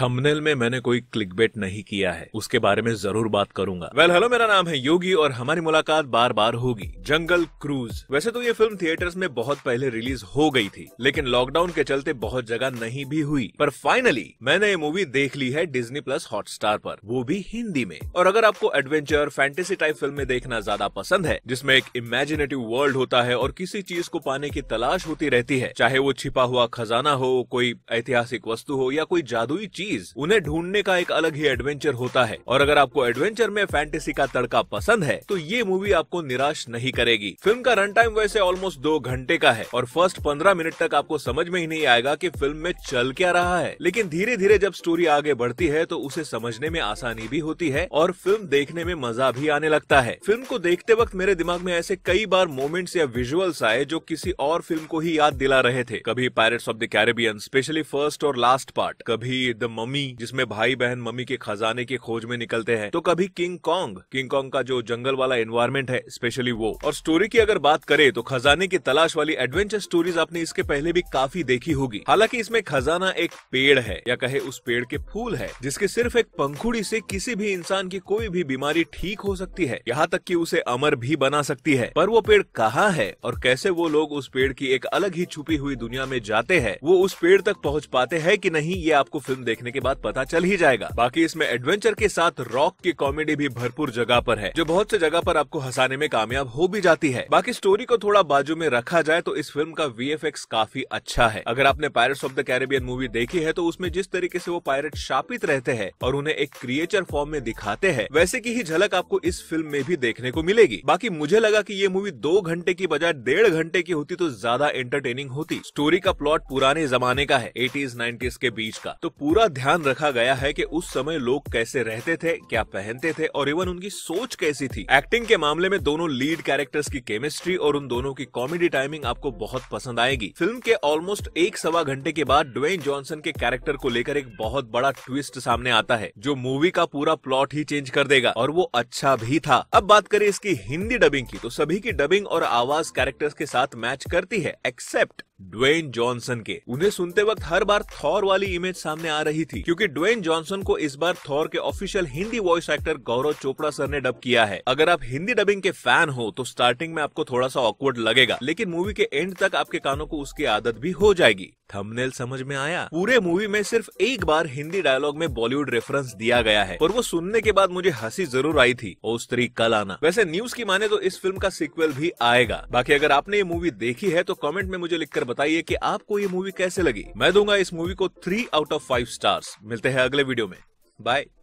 thumbnail में मैंने कोई क्लिक बेट नहीं किया है उसके बारे में जरूर बात करूंगा वेल well, हेलो मेरा नाम है योगी और हमारी मुलाकात बार बार होगी जंगल क्रूज वैसे तो ये फिल्म थिएटर्स में बहुत पहले रिलीज हो गई थी लेकिन लॉकडाउन के चलते बहुत जगह नहीं भी हुई पर फाइनली मैंने ये मूवी देख ली है डिजनी प्लस हॉटस्टार पर वो भी हिंदी में और अगर आपको एडवेंचर फैंटेसी टाइप फिल्म में देखना ज्यादा पसंद है जिसमें एक इमेजिनेटिव वर्ल्ड होता है और किसी चीज को पाने की तलाश होती रहती है चाहे वो छिपा हुआ खजाना हो कोई ऐतिहासिक वस्तु हो या कोई जादुई चीज चीज उन्हें ढूंढने का एक अलग ही एडवेंचर होता है और अगर आपको एडवेंचर में फैंटेसी का तड़का पसंद है तो ये मूवी आपको निराश नहीं करेगी फिल्म का रन टाइम वैसे ऑलमोस्ट दो घंटे का है और फर्स्ट पंद्रह मिनट तक आपको समझ में ही नहीं आएगा की फिल्म में चल क्या रहा है लेकिन धीरे धीरे जब स्टोरी आगे बढ़ती है तो उसे समझने में आसानी भी होती है और फिल्म देखने में मजा भी आने लगता है फिल्म को देखते वक्त मेरे दिमाग में ऐसे कई बार मोमेंट्स या विजुअल्स आए जो किसी और फिल्म को ही याद दिला रहे थे कभी Pirates of the Caribbean specially first और लास्ट पार्ट कभी द मम्मी जिसमें भाई बहन मम्मी के खजाने की खोज में निकलते हैं तो कभी किंग कॉन्ग किंग कॉन्ग का जो जंगल वाला एनवायरमेंट है स्पेशली वो और स्टोरी की अगर बात करें तो खजाने की तलाश वाली एडवेंचर स्टोरीज आपने इसके पहले भी काफी देखी होगी हालांकि इसमें खजाना एक पेड़ है या कहे उस पेड़ के फूल है जिसके सिर्फ एक पंखुड़ी से किसी भी इंसान की कोई भी बीमारी ठीक हो सकती है यहाँ तक की उसे अमर भी बना सकती है पर वो पेड़ कहाँ है और कैसे वो लोग उस पेड़ की एक अलग ही छुपी हुई दुनिया में जाते हैं वो उस पेड़ तक पहुँच पाते हैं की नहीं ये आपको फिल्म देखने देखने के बाद पता चल ही जाएगा बाकी इसमें एडवेंचर के साथ रॉक की कॉमेडी भी भरपूर जगह पर है जो बहुत से जगह पर आपको हंसाने में कामयाब हो भी जाती है बाकी स्टोरी को थोड़ा बाजू में रखा जाए तो इस फिल्म का वी काफी अच्छा है अगर आपने Pirates of the Caribbean movie देखी है तो उसमें जिस तरीके से वो पायरेट शापित रहते हैं और उन्हें एक क्रिएचर फॉर्म में दिखाते हैं वैसे की ही झलक आपको इस फिल्म में भी देखने को मिलेगी बाकी मुझे लगा की ये मूवी दो घंटे की बजाय डेढ़ घंटे की होती तो ज्यादा एंटरटेनिंग होती स्टोरी का प्लॉट पुराने जमाने का है एटीज नाइन्टीज के बीच का तो पूरा ध्यान रखा गया है कि उस समय लोग कैसे रहते थे क्या पहनते थे और इवन उनकी सोच कैसी थी एक्टिंग के मामले में दोनों लीड कैरेक्टर्स की केमिस्ट्री और उन दोनों की कॉमेडी टाइमिंग आपको बहुत पसंद आएगी फिल्म के ऑलमोस्ट एक सवा घंटे के बाद ड्वेन जॉनसन के कैरेक्टर को लेकर एक बहुत बड़ा ट्विस्ट सामने आता है जो मूवी का पूरा प्लॉट ही चेंज कर देगा और वो अच्छा भी था अब बात करें इसकी हिंदी डबिंग की तो सभी की डबिंग और आवाज कैरेक्टर्स के साथ मैच करती है एक्सेप्ट ड्वेन जॉनसन के उन्हें सुनते वक्त हर बार थॉर वाली इमेज सामने आ रही थी क्योंकि ड्वेन जॉनसन को इस बार थॉर के official Hindi voice actor Gaurav Chopra sir ने डब किया है अगर आप हिंदी डबिंग के फैन हो तो स्टार्टिंग में आपको थोड़ा सा ऑकवर्ड लगेगा लेकिन मूवी के एंड तक आपके कानों को उसकी आदत भी हो जाएगी थंबनेल समझ में आया पूरे मूवी में सिर्फ एक बार हिंदी डायलॉग में बॉलीवुड रेफरेंस दिया गया है और वो सुनने के बाद मुझे हंसी जरूर आई थी ओ स्त्री कल आना वैसे न्यूज की माने तो इस फिल्म का सीक्वल भी आएगा बाकी अगर आपने ये मूवी देखी है तो कमेंट में मुझे लिखकर बताइए की आपको ये मूवी कैसे लगी मैं दूंगा इस मूवी को three out of five stars मिलते हैं अगले वीडियो में बाय